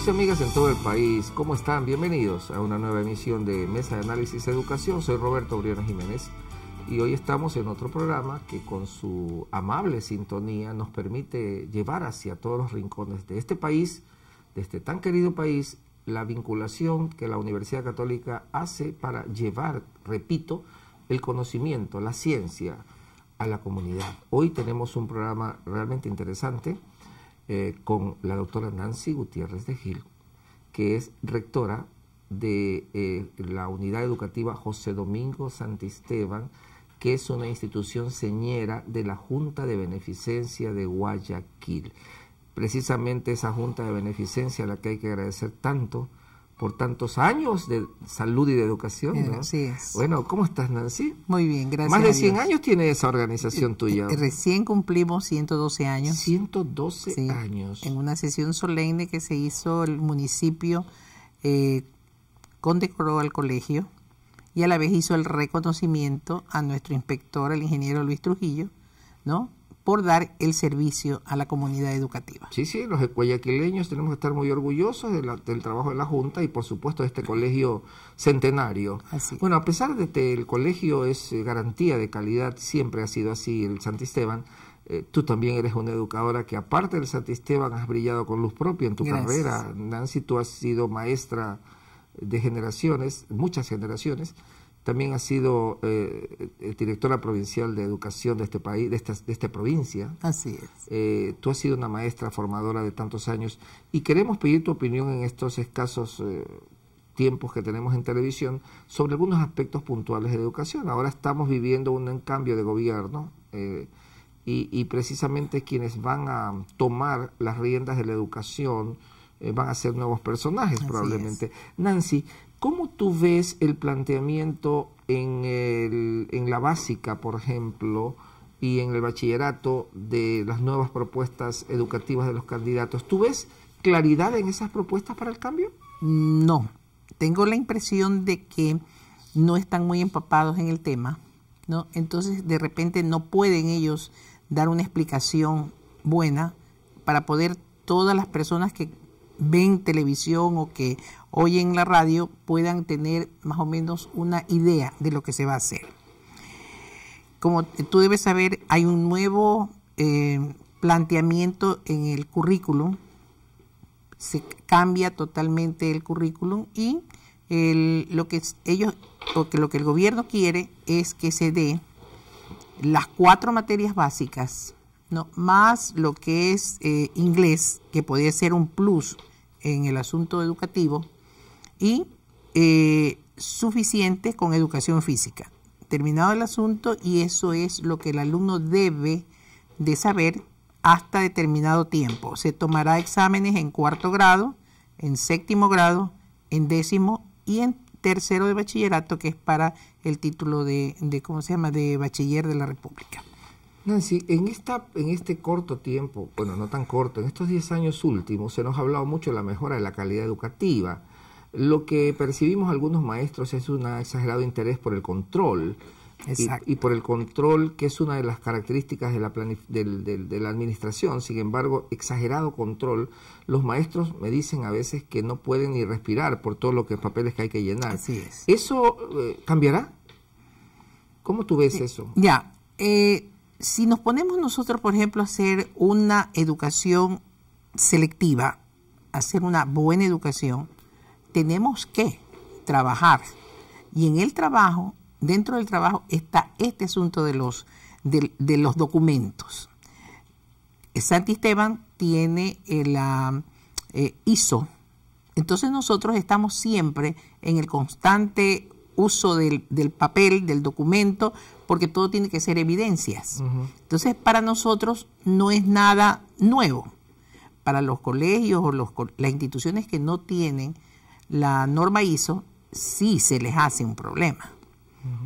Amigos y amigas en todo el país, ¿cómo están? Bienvenidos a una nueva emisión de Mesa de Análisis de Educación. Soy Roberto Briana Jiménez y hoy estamos en otro programa que con su amable sintonía nos permite llevar hacia todos los rincones de este país, de este tan querido país, la vinculación que la Universidad Católica hace para llevar, repito, el conocimiento, la ciencia a la comunidad. Hoy tenemos un programa realmente interesante eh, con la doctora Nancy Gutiérrez de Gil, que es rectora de eh, la unidad educativa José Domingo Santisteban, que es una institución señera de la Junta de Beneficencia de Guayaquil. Precisamente esa Junta de Beneficencia a la que hay que agradecer tanto por tantos años de salud y de educación. Bueno, ¿cómo estás, Nancy? Muy bien, gracias. Más de 100 años tiene esa organización eh, tuya. Eh, recién cumplimos 112 años. 112 años. En una sesión solemne que se hizo el municipio eh, condecoró al colegio y a la vez hizo el reconocimiento a nuestro inspector, el ingeniero Luis Trujillo, ¿no? por dar el servicio a la comunidad educativa. Sí, sí, los guayaquileños tenemos que estar muy orgullosos del trabajo de la Junta y por supuesto de este colegio centenario. Bueno, a pesar de que el colegio es eh, garantía de calidad, siempre ha sido así el Santisteban, Esteban. Eh, tú también eres una educadora que aparte del Esteban has brillado con luz propia en tu carrera. Nancy, tú has sido maestra de generaciones, muchas generaciones. También ha sido eh, eh, directora provincial de educación de este país, de esta, de esta provincia. Así es. Eh, tú has sido una maestra formadora de tantos años y queremos pedir tu opinión en estos escasos eh, tiempos que tenemos en televisión sobre algunos aspectos puntuales de educación. Ahora estamos viviendo un cambio de gobierno y, precisamente quienes van a tomar las riendas de la educación van a ser nuevos personajes probablemente. Nancy, ¿Cómo tú ves el planteamiento en, el, en la básica, por ejemplo, y en el bachillerato de las nuevas propuestas educativas de los candidatos? ¿Tú ves claridad en esas propuestas para el cambio? No. Tengo la impresión de que no están muy empapados en el tema, ¿no? Entonces, de repente no pueden ellos dar una explicación buena para poder todas las personas que ven televisión o que oyen la radio puedan tener más o menos una idea de lo que se va a hacer. Como tú debes saber, hay un nuevo eh, planteamiento en el currículum. Se cambia totalmente el currículum y lo que ellos o que lo que el gobierno quiere es que se dé las cuatro materias básicas, ¿no? más lo que es eh, inglés, que podría ser un plus en el asunto educativo y eh, suficiente con educación física. Terminado el asunto y eso es lo que el alumno debe de saber hasta determinado tiempo. Se tomará exámenes en cuarto grado, en séptimo grado, en décimo y en tercero de bachillerato, que es para el título de, de ¿cómo se llama?, de bachiller de la República. Nancy, en, esta, en este corto tiempo, bueno, no tan corto, en estos 10 años últimos se nos ha hablado mucho de la mejora de la calidad educativa. Lo que percibimos algunos maestros es un exagerado interés por el control y, por el control que es una de las características de la, la administración. Sin embargo, exagerado control, los maestros me dicen a veces que no pueden ni respirar por todos los que, papeles que hay que llenar. Así es. ¿Eso eh, cambiará? ¿Cómo tú ves eso? Ya. Eh, si nos ponemos nosotros, por ejemplo, a hacer una educación selectiva, a hacer una buena educación, tenemos que trabajar. Y en el trabajo, dentro del trabajo, está este asunto de los, de, los documentos. Santi Esteban tiene la ah, eh, ISO. Entonces nosotros estamos siempre en el constante uso del, papel, del documento, porque todo tiene que ser evidencias. Entonces, para nosotros no es nada nuevo. Para los colegios o las instituciones que no tienen la norma ISO, sí se les hace un problema.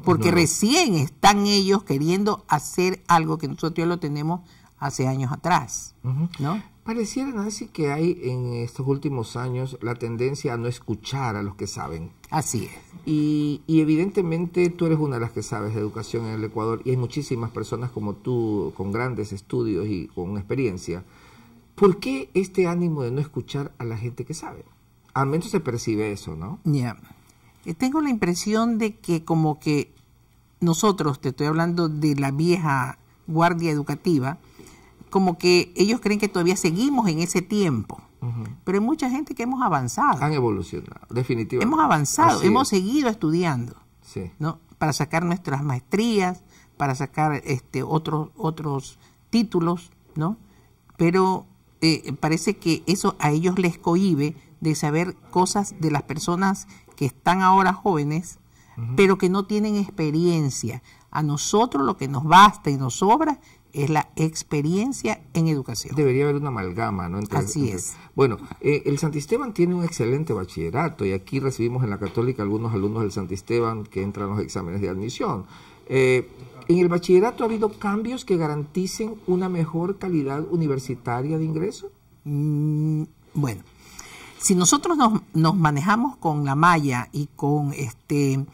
Porque recién están ellos queriendo hacer algo que nosotros ya lo tenemos hace años atrás. ¿no? Pareciera, Nancy, que hay en estos últimos años la tendencia a no escuchar a los que saben. Así es. Y, evidentemente tú eres una de las que sabes de educación en el Ecuador y hay muchísimas personas como tú con grandes estudios y con experiencia. ¿Por qué este ánimo de no escuchar a la gente que sabe? Al menos se percibe eso, ¿no? Ya. Eh, tengo la impresión de que como que nosotros, te estoy hablando de la vieja guardia educativa, como que ellos creen que todavía seguimos en ese tiempo. Pero hay mucha gente que hemos avanzado. Han evolucionado, definitivamente. Hemos avanzado, hemos seguido estudiando, ¿no? Para sacar nuestras maestrías, para sacar este, otros, otros títulos, ¿no? Pero eh, parece que eso a ellos les cohibe de saber cosas de las personas que están ahora jóvenes, pero que no tienen experiencia. A nosotros lo que nos basta y nos sobra es la experiencia en educación. Debería haber una amalgama, ¿no? Así es. Bueno, eh, el Santisteban tiene un excelente bachillerato y aquí recibimos en la Católica algunos alumnos del Santisteban que entran a los exámenes de admisión. Eh, en el bachillerato ha habido cambios que garanticen una mejor calidad universitaria de ingreso. Mm, bueno, si nosotros nos, nos manejamos con la malla y con este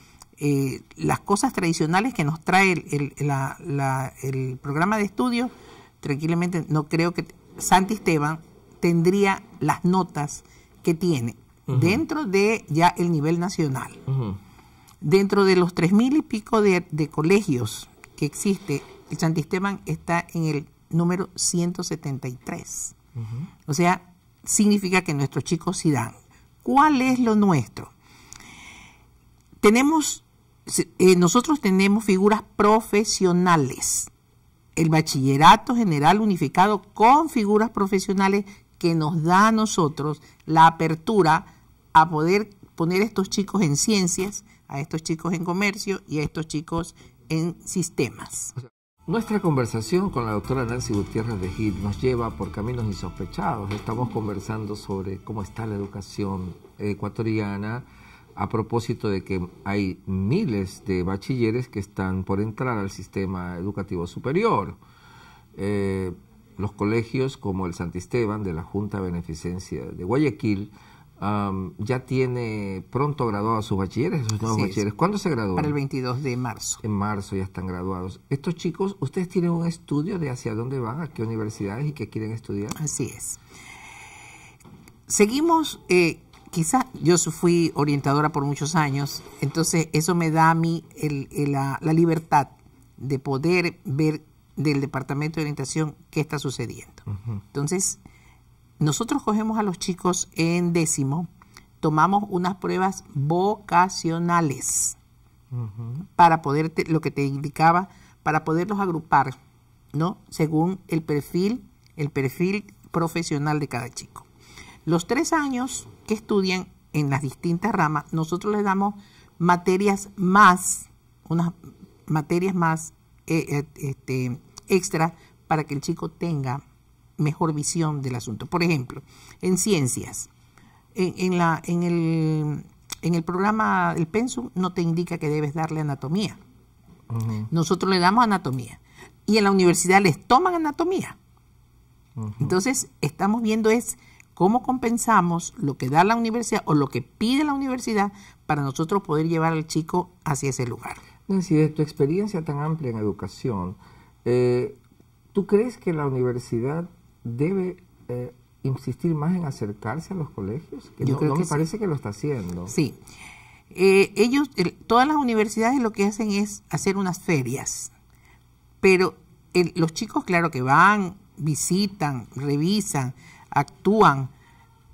eh, las cosas tradicionales que nos trae el, programa de estudio, tranquilamente no creo que Santi Esteban tendría las notas que tiene dentro de ya el nivel nacional. Dentro de los tres mil y pico de, colegios que existe, Santi Esteban está en el número 173. O sea, significa que nuestros chicos sí dan. ¿Cuál es lo nuestro? Tenemos eh, nosotros tenemos figuras profesionales. El bachillerato general unificado con figuras profesionales que nos da a nosotros la apertura a poder poner a estos chicos en ciencias, a estos chicos en comercio y a estos chicos en sistemas. Nuestra conversación con la doctora Nancy Gutiérrez de Gil nos lleva por caminos insospechados. Estamos conversando sobre cómo está la educación ecuatoriana, a propósito de que hay miles de bachilleres que están por entrar al sistema educativo superior. Eh, los colegios como el Santisteban de la Junta Beneficencia de Guayaquil um, ya tiene pronto graduados sus bachilleres, sus nuevos bachilleres. ¿Cuándo se gradúan? Para el 22 de marzo. En marzo ya están graduados. Estos chicos, ¿ustedes tienen un estudio de hacia dónde van, a qué universidades y qué quieren estudiar? Así es. Seguimos eh, quizás yo fui orientadora por muchos años, entonces eso me da a mí la, libertad de poder ver del departamento de orientación qué está sucediendo. Entonces, nosotros cogemos a los chicos en décimo, tomamos unas pruebas vocacionales para poder, lo que te indicaba, para poderlos agrupar, ¿no? Según el perfil, el perfil profesional de cada chico. Los tres años que estudian en las distintas ramas, nosotros les damos materias más, unas materias más eh, eh, este, extra para que el chico tenga mejor visión del asunto. Por ejemplo, en ciencias, en, el, programa, el pensum no te indica que debes darle anatomía. Nosotros le damos anatomía. Y en la universidad les toman anatomía. Entonces, estamos viendo es cómo compensamos lo que da la universidad o lo que pide la universidad para nosotros poder llevar al chico hacia ese lugar. Nancy, de tu experiencia tan amplia en educación, eh, ¿tú crees que la universidad debe eh, insistir más en acercarse a los colegios? no, me parece que lo está haciendo. Sí. Eh, ellos, todas las universidades lo que hacen es hacer unas ferias, pero los chicos, claro que van, visitan, revisan, actúan,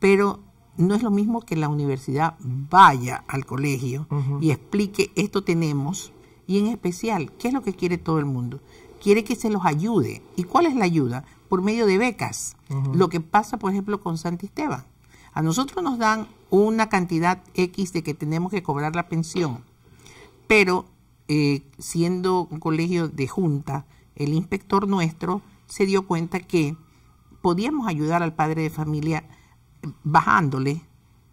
pero no es lo mismo que la universidad vaya al colegio y explique esto tenemos y en especial, ¿qué es lo que quiere todo el mundo? Quiere que se los ayude. ¿Y cuál es la ayuda? Por medio de becas. Lo que pasa, por ejemplo, con Santi Esteban. A nosotros nos dan una cantidad X de que tenemos que cobrar la pensión, pero eh, siendo un colegio de junta, el inspector nuestro se dio cuenta que podíamos ayudar al padre de familia bajándole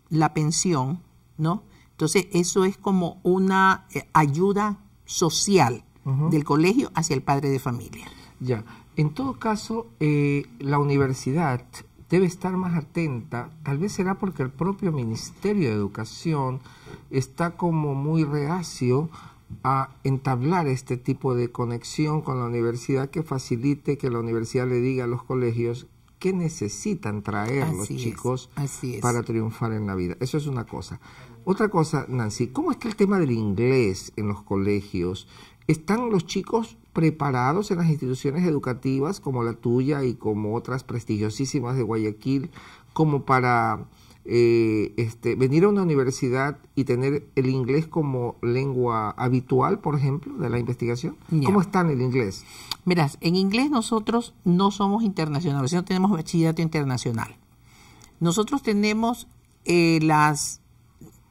la pensión, ¿no? Entonces, eso es como una eh, ayuda social del colegio hacia el padre de familia. Ya, en todo caso, eh, la universidad debe estar más atenta, tal vez será porque el propio Ministerio de Educación está como muy reacio a entablar este tipo de conexión con la universidad que facilite que la universidad le diga a los colegios qué necesitan traer los chicos para triunfar en la vida. Eso es una cosa. Otra cosa, Nancy, ¿cómo está el tema del inglés en los colegios? ¿Están los chicos preparados en las instituciones educativas como la tuya y como otras prestigiosísimas de Guayaquil como para eh, este, venir a una universidad y tener el inglés como lengua habitual, por ejemplo, de la investigación? ¿Cómo está en el inglés? Verás, en inglés nosotros no somos internacionales, no tenemos bachillerato internacional. Nosotros tenemos eh, las,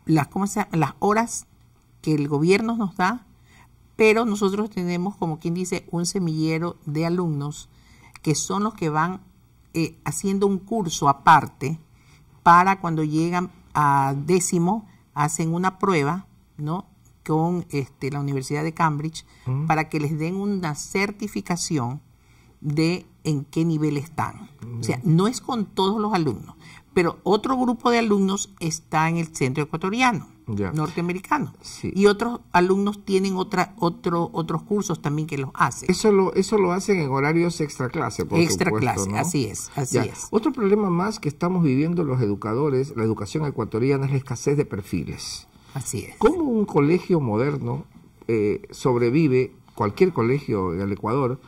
las, ¿cómo se llama? las horas que el gobierno nos da, pero nosotros tenemos, como quien dice, un semillero de alumnos que son los que van eh, haciendo un curso aparte para cuando llegan a décimo, hacen una prueba, ¿no? con este, la Universidad de Cambridge para que les den una certificación de en qué nivel están. O sea, no es con todos los alumnos, pero otro grupo de alumnos está en el centro ecuatoriano, norteamericano. Y otros alumnos tienen otros cursos también que los hacen. Eso lo, eso lo hacen en horarios extra clase, por extra clase, así es, así es. Otro problema más que estamos viviendo los educadores, la educación ecuatoriana, es la escasez de perfiles. Así es. ¿Cómo un colegio moderno eh, sobrevive, cualquier colegio del Ecuador,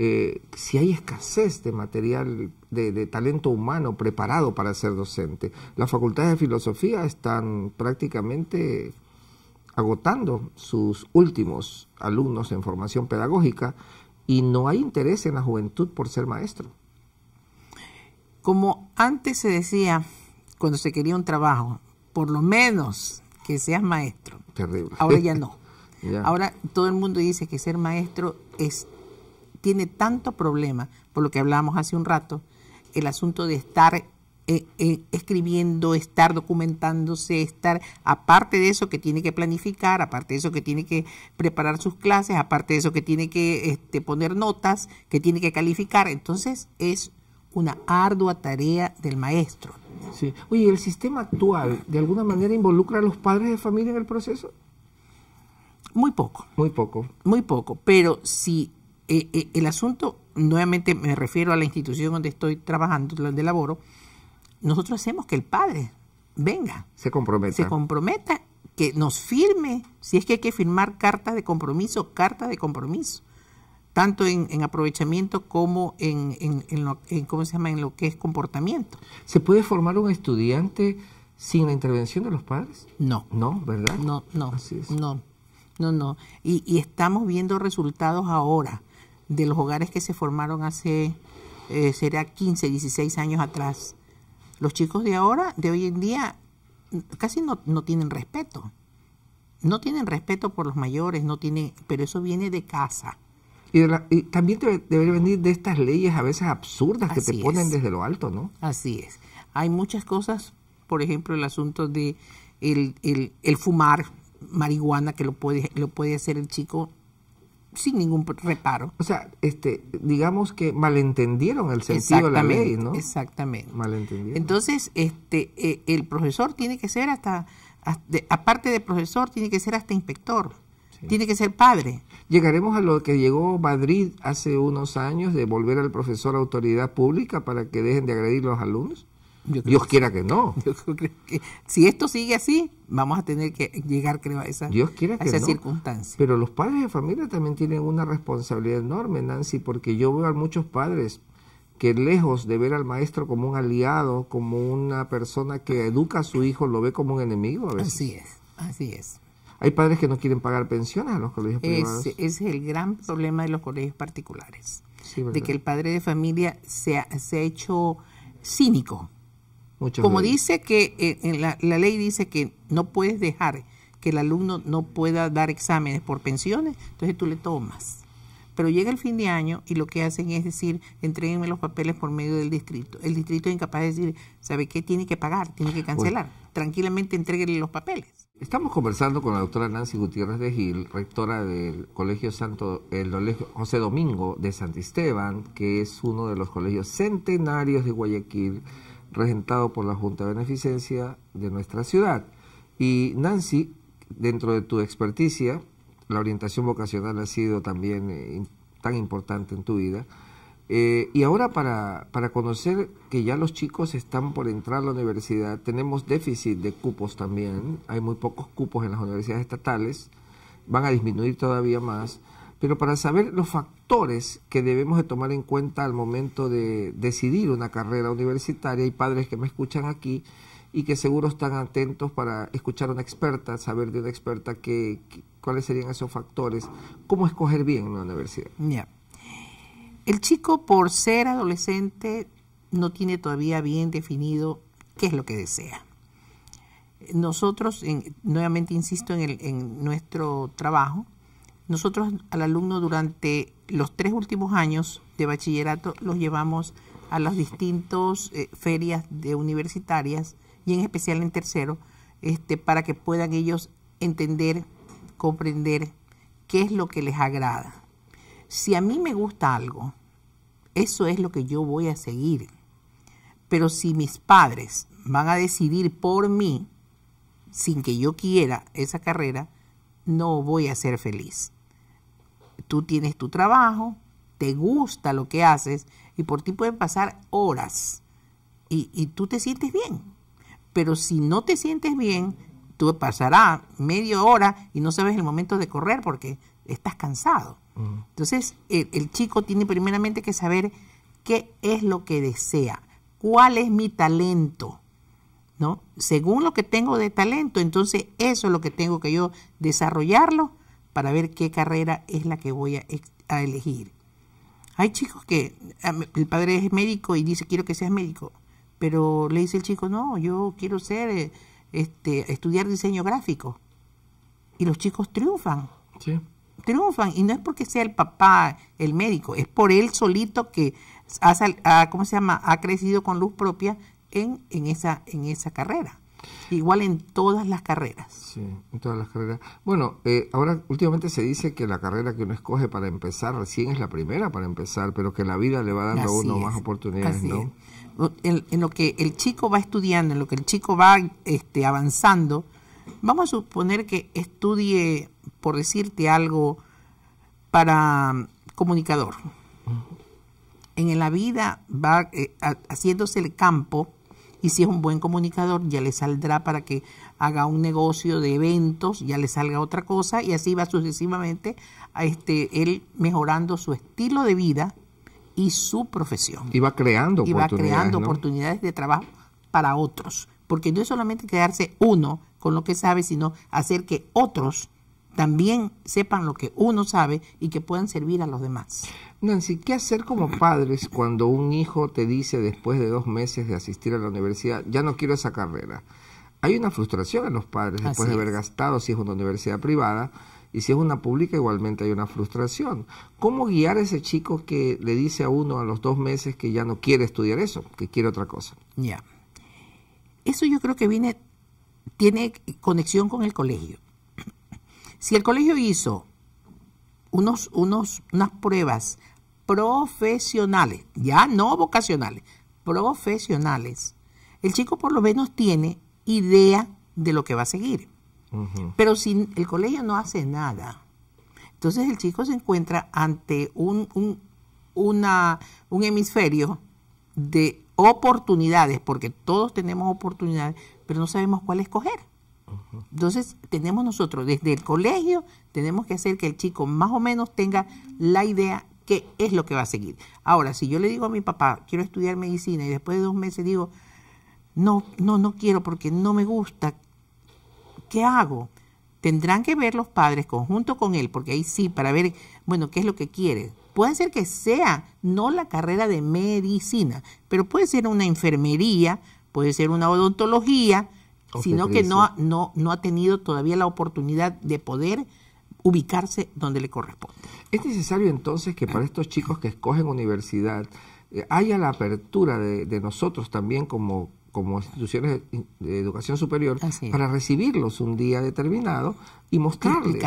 eh, si hay escasez de material, de, talento humano preparado para ser docente. Las facultades de filosofía están prácticamente agotando sus últimos alumnos en formación pedagógica y no hay interés en la juventud por ser maestro. Como antes se decía, cuando se quería un trabajo, por lo menos que seas maestro. Terrible. Ahora ya no. Ahora todo el mundo dice que ser maestro es tiene tanto problema, por lo que hablábamos hace un rato, el asunto de estar eh, eh, escribiendo, estar documentándose, estar, aparte de eso que tiene que planificar, aparte de eso que tiene que preparar sus clases, aparte de eso que tiene que este, poner notas, que tiene que calificar. Entonces es una ardua tarea del maestro. Sí. Oye, ¿el sistema actual de alguna manera involucra a los padres de familia en el proceso? Muy poco. Muy poco. Muy poco. Pero si eh, eh, el asunto, nuevamente me refiero a la institución donde estoy trabajando, donde laboro, nosotros hacemos que el padre venga. Se comprometa. Se comprometa, que nos firme, si es que hay que firmar carta de compromiso, carta de compromiso tanto en, aprovechamiento como en, lo, ¿cómo se llama? en lo que es comportamiento. ¿Se puede formar un estudiante sin la intervención de los padres? No. No, ¿verdad? No, no. No, no, no. y estamos viendo resultados ahora de los hogares que se formaron hace, eh, será 15, 16 años atrás. Los chicos de ahora, de hoy en día, casi no, no tienen respeto. No tienen respeto por los mayores, no pero eso viene de casa. Y, también debe, venir de estas leyes a veces absurdas que te ponen desde lo alto, ¿no? Así es. Hay muchas cosas, por ejemplo, el asunto de el, el fumar marihuana que lo puede, lo puede hacer el chico sin ningún reparo. O sea, este, digamos que malentendieron el sentido de la ley, ¿no? Exactamente. Entonces, este, eh, el profesor tiene que ser hasta, aparte de profesor, tiene que ser hasta inspector. Tiene que ser padre. Llegaremos a lo que llegó Madrid hace unos años de volver al profesor a autoridad pública para que dejen de agredir a los alumnos. Dios quiera que no. si esto sigue así, vamos a tener que llegar, creo, a esa, circunstancia. Pero los padres de familia también tienen una responsabilidad enorme, Nancy, porque yo veo a muchos padres que lejos de ver al maestro como un aliado, como una persona que educa a su hijo, lo ve como un enemigo Así es, así es. Hay padres que no quieren pagar pensiones a los colegios es, privados. Ese es el gran problema de los colegios particulares, de que el padre de familia se ha hecho cínico como dice que eh, la, ley dice que no puedes dejar que el alumno no pueda dar exámenes por pensiones, entonces tú le tomas. Pero llega el fin de año y lo que hacen es decir, entreguenme los papeles por medio del distrito. El distrito es incapaz de decir, ¿sabe qué? Tiene que pagar, tiene que cancelar. Tranquilamente entreguenle los papeles. Estamos conversando con la doctora Nancy Gutiérrez de Gil, rectora del Colegio Santo, Colegio José Domingo de Santisteban, que es uno de los colegios centenarios de Guayaquil regentado por la Junta de Beneficencia de nuestra ciudad. Y Nancy, dentro de tu experticia, la orientación vocacional ha sido también eh, tan importante en tu vida. Eh, y ahora para, para conocer que ya los chicos están por entrar a la universidad, tenemos déficit de cupos también, hay muy pocos cupos en las universidades estatales, van a disminuir todavía más pero para saber los factores que debemos de tomar en cuenta al momento de decidir una carrera universitaria. Hay padres que me escuchan aquí y que seguro están atentos para escuchar a una experta, saber de una experta cuáles serían esos factores, cómo escoger bien una universidad. El chico por ser adolescente no tiene todavía bien definido qué es lo que desea. Nosotros, en, nuevamente insisto en, el, en nuestro trabajo, nosotros al alumno durante los tres últimos años de bachillerato los llevamos a las distintas eh, ferias universitarias y en especial en tercero, este, para que puedan ellos entender, comprender qué es lo que les agrada. Si a mí me gusta algo, eso es lo que yo voy a seguir. Pero si mis padres van a decidir por mí, sin que yo quiera esa carrera, no voy a ser feliz tú tienes tu trabajo, te gusta lo que haces y por ti pueden pasar horas y, tú te sientes bien. Pero si no te sientes bien, tú pasarás media hora y no sabes el momento de correr porque estás cansado. Entonces, el, el, chico tiene primeramente que saber qué es lo que desea, cuál es mi talento, ¿no? Según lo que tengo de talento, entonces eso es lo que tengo que yo desarrollarlo para ver qué carrera es la que voy a, elegir. Hay chicos que el padre es médico y dice quiero que seas médico, pero le dice el chico no, yo quiero ser eh, este estudiar diseño gráfico y los chicos triunfan. Triunfan y no es porque sea el papá el médico, es por él solito que ha, ¿cómo se llama? ha crecido con luz propia en, en, esa, en esa carrera. Igual en todas las carreras. Sí, en todas las carreras. Bueno, eh, ahora últimamente se dice que la carrera que uno escoge para empezar recién es la primera para empezar, pero que la vida le va dando a uno más oportunidades, ¿no? En, lo que el chico va estudiando, en lo que el chico va este, avanzando, vamos a suponer que estudie, por decirte algo, para mm, comunicador. En la vida va eh, haciéndose el campo y si es un buen comunicador ya le saldrá para que haga un negocio de eventos, ya le salga otra cosa y así va sucesivamente a este, él mejorando su estilo de vida y su profesión. Y va creando oportunidades. creando oportunidades de trabajo para otros, porque no es solamente quedarse uno con lo que sabe, sino hacer que otros también sepan lo que uno sabe y que puedan servir a los demás. Nancy, ¿qué hacer como padres cuando un hijo te dice después de dos meses de asistir a la universidad, ya no quiero esa carrera? Hay una frustración en los padres después de haber gastado si es una universidad privada y si es una pública igualmente hay una frustración. ¿Cómo guiar a ese chico que le dice a uno a los dos meses que ya no quiere estudiar eso, que quiere otra cosa? Ya. Eso yo creo que viene, tiene conexión con el colegio. Si el colegio hizo unos, unos, unas pruebas profesionales, ya no vocacionales, profesionales, el chico por lo menos tiene idea de lo que va a seguir. Pero si el colegio no hace nada, entonces el chico se encuentra ante un, un hemisferio de oportunidades, porque todos tenemos oportunidades, pero no sabemos cuál escoger. Entonces tenemos nosotros, desde el colegio, tenemos que hacer que el chico más o menos tenga la idea qué es lo que va a seguir. Ahora, si yo le digo a mi papá, quiero estudiar medicina y después de dos meses digo, no, no, no quiero porque no me gusta, ¿qué hago? Tendrán que ver los padres conjunto con él, porque ahí sí, para ver, bueno, qué es lo que quiere. Puede ser que sea no la carrera de medicina, pero puede ser una enfermería, puede ser una odontología, sino que no, no, no ha tenido todavía la oportunidad de poder ubicarse donde le corresponde. ¿Es necesario entonces que para estos chicos que escogen universidad eh, haya la apertura de, nosotros también como, instituciones de educación superior para recibirlos un día determinado y mostrarles.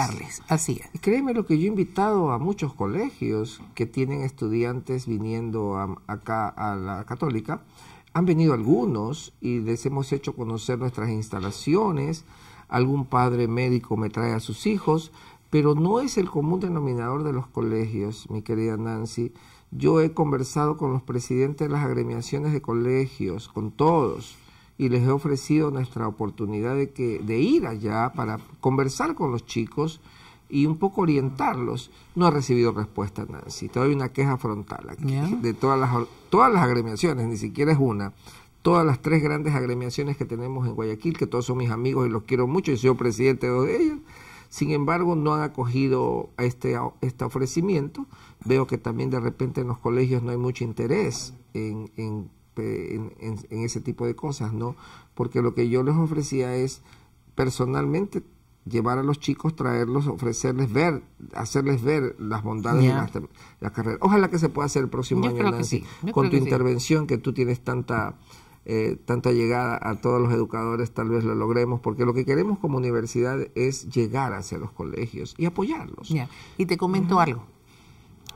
así Créeme lo que yo he invitado a muchos colegios que tienen estudiantes viniendo acá a la católica. Han venido algunos y les hemos hecho conocer nuestras instalaciones. Algún padre médico me trae a sus hijos pero no es el común denominador de los colegios, mi querida Nancy. Yo he conversado con los presidentes de las agremiaciones de colegios, con todos, y les he ofrecido nuestra oportunidad de, que, de ir allá para conversar con los chicos y un poco orientarlos. No ha recibido respuesta, Nancy. Te doy una queja frontal aquí de todas las, todas las agremiaciones, ni siquiera es una. Todas las tres grandes agremiaciones que tenemos en Guayaquil, que todos son mis amigos y los quiero mucho y soy presidente de dos de ellas sin embargo, no han acogido este, este, ofrecimiento. Veo que también de repente en los colegios no hay mucho interés en, ese tipo de cosas, ¿no? Porque lo que yo les ofrecía es personalmente llevar a los chicos, traerlos, ofrecerles ver, hacerles ver las bondades de la, carrera. Ojalá que se pueda hacer el próximo año, Nancy, con tu intervención que tú tienes tanta eh, tanta llegada a todos los educadores, tal vez lo logremos, porque lo que queremos como universidad es llegar hacia los colegios y apoyarlos. Y te comento algo.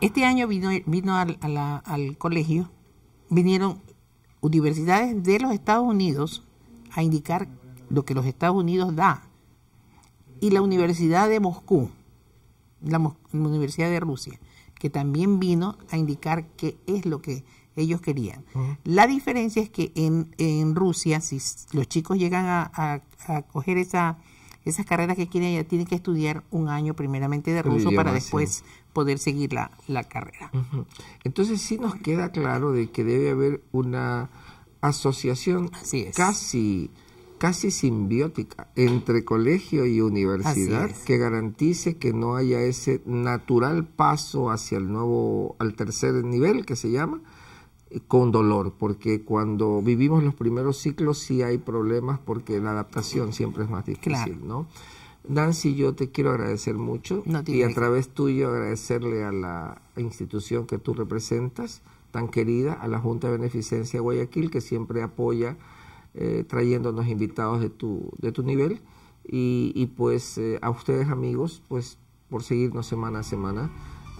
Este año vino, al, colegio, vinieron universidades de los Estados Unidos a indicar lo que los Estados Unidos da. Y la Universidad de Moscú, la Universidad de Rusia, que también vino a indicar qué es lo que ellos querían. La diferencia es que en, Rusia, si los chicos llegan a, coger esa, esas carreras que quieren, ya tienen que estudiar un año primeramente de ruso para después poder seguir la, carrera. Entonces sí nos queda claro de que debe haber una asociación casi casi simbiótica entre colegio y universidad que garantice que no haya ese natural paso hacia el nuevo, al tercer nivel que se llama, con dolor, porque cuando vivimos los primeros ciclos sí hay problemas porque la adaptación siempre es más difícil, ¿no? Nancy, yo te quiero agradecer mucho y a través tuyo agradecerle a la institución que tú representas, tan querida, a la Junta de Beneficencia Guayaquil, que siempre apoya eh, trayéndonos invitados de tu, de tu nivel. Y, pues eh, a ustedes amigos, pues por seguirnos semana a semana.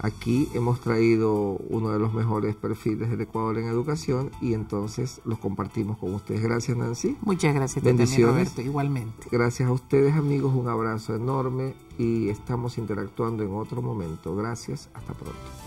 Aquí hemos traído uno de los mejores perfiles del Ecuador en educación y entonces los compartimos con ustedes. Gracias Nancy. Muchas gracias Bendiciones. igualmente. Gracias a ustedes amigos, un abrazo enorme y estamos interactuando en otro momento. Gracias, hasta pronto.